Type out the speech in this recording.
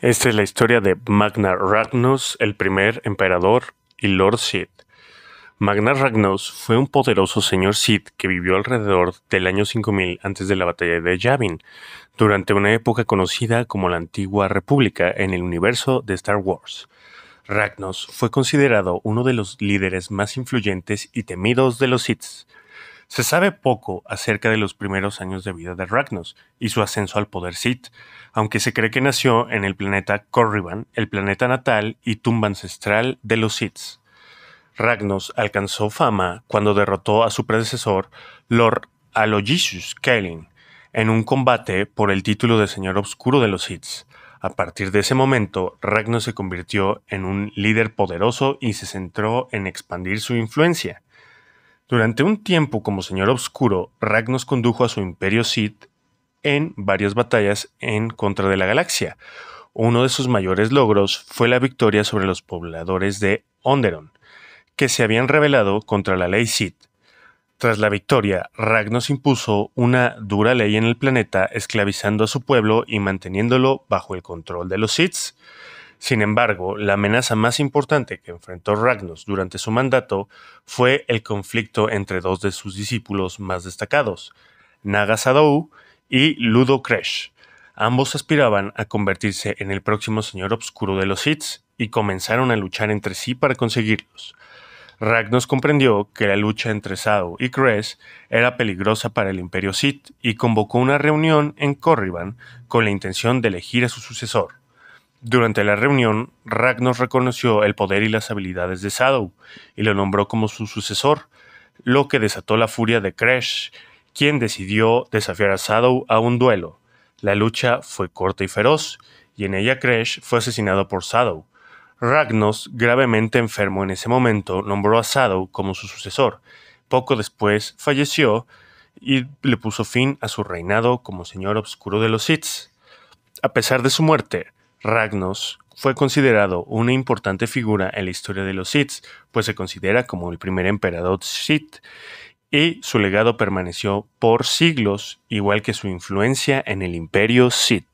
Esta es la historia de Magna Ragnos, el primer emperador y Lord Sith. Magna Ragnos fue un poderoso señor Sith que vivió alrededor del año 5000 antes de la batalla de Yavin, durante una época conocida como la Antigua República en el universo de Star Wars. Ragnos fue considerado uno de los líderes más influyentes y temidos de los Sith. Se sabe poco acerca de los primeros años de vida de Ragnos y su ascenso al poder Sith, aunque se cree que nació en el planeta Corriban, el planeta natal y tumba ancestral de los Sith. Ragnos alcanzó fama cuando derrotó a su predecesor, Lord Aloysius Kaelin, en un combate por el título de Señor Obscuro de los Sith. A partir de ese momento, Ragnos se convirtió en un líder poderoso y se centró en expandir su influencia. Durante un tiempo como señor oscuro, Ragnos condujo a su imperio Sith en varias batallas en contra de la galaxia. Uno de sus mayores logros fue la victoria sobre los pobladores de Onderon, que se habían rebelado contra la ley Sith. Tras la victoria, Ragnos impuso una dura ley en el planeta, esclavizando a su pueblo y manteniéndolo bajo el control de los Sith. Sin embargo, la amenaza más importante que enfrentó Ragnos durante su mandato fue el conflicto entre dos de sus discípulos más destacados, Naga Sadou y Ludo Kresh. Ambos aspiraban a convertirse en el próximo señor obscuro de los Sith y comenzaron a luchar entre sí para conseguirlos. Ragnos comprendió que la lucha entre Sao y Kresh era peligrosa para el Imperio Sith y convocó una reunión en Corriban con la intención de elegir a su sucesor. Durante la reunión, Ragnos reconoció el poder y las habilidades de Shadow y lo nombró como su sucesor, lo que desató la furia de Crash, quien decidió desafiar a Shadow a un duelo. La lucha fue corta y feroz, y en ella Crash fue asesinado por Shadow. Ragnos, gravemente enfermo en ese momento, nombró a Shadow como su sucesor. Poco después falleció y le puso fin a su reinado como Señor Obscuro de los Sith. A pesar de su muerte, Ragnos fue considerado una importante figura en la historia de los Sith, pues se considera como el primer emperador Sith, y su legado permaneció por siglos, igual que su influencia en el imperio Sith.